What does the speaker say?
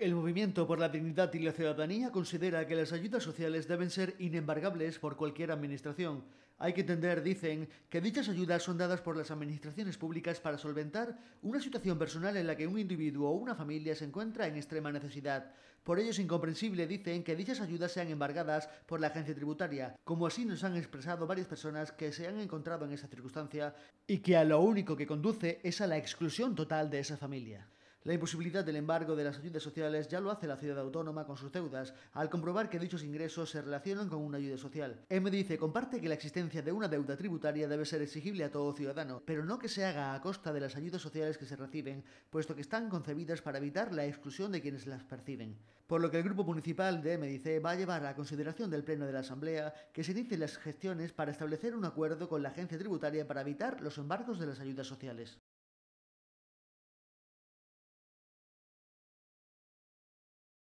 El Movimiento por la Dignidad y la Ciudadanía considera que las ayudas sociales deben ser inembargables por cualquier administración. Hay que entender, dicen, que dichas ayudas son dadas por las administraciones públicas para solventar una situación personal en la que un individuo o una familia se encuentra en extrema necesidad. Por ello es incomprensible, dicen, que dichas ayudas sean embargadas por la agencia tributaria, como así nos han expresado varias personas que se han encontrado en esa circunstancia y que a lo único que conduce es a la exclusión total de esa familia. La imposibilidad del embargo de las ayudas sociales ya lo hace la ciudad autónoma con sus deudas, al comprobar que dichos ingresos se relacionan con una ayuda social. M dice, comparte que la existencia de una deuda tributaria debe ser exigible a todo ciudadano, pero no que se haga a costa de las ayudas sociales que se reciben, puesto que están concebidas para evitar la exclusión de quienes las perciben. Por lo que el grupo municipal de dice, va a llevar a consideración del Pleno de la Asamblea que se inicien las gestiones para establecer un acuerdo con la agencia tributaria para evitar los embargos de las ayudas sociales.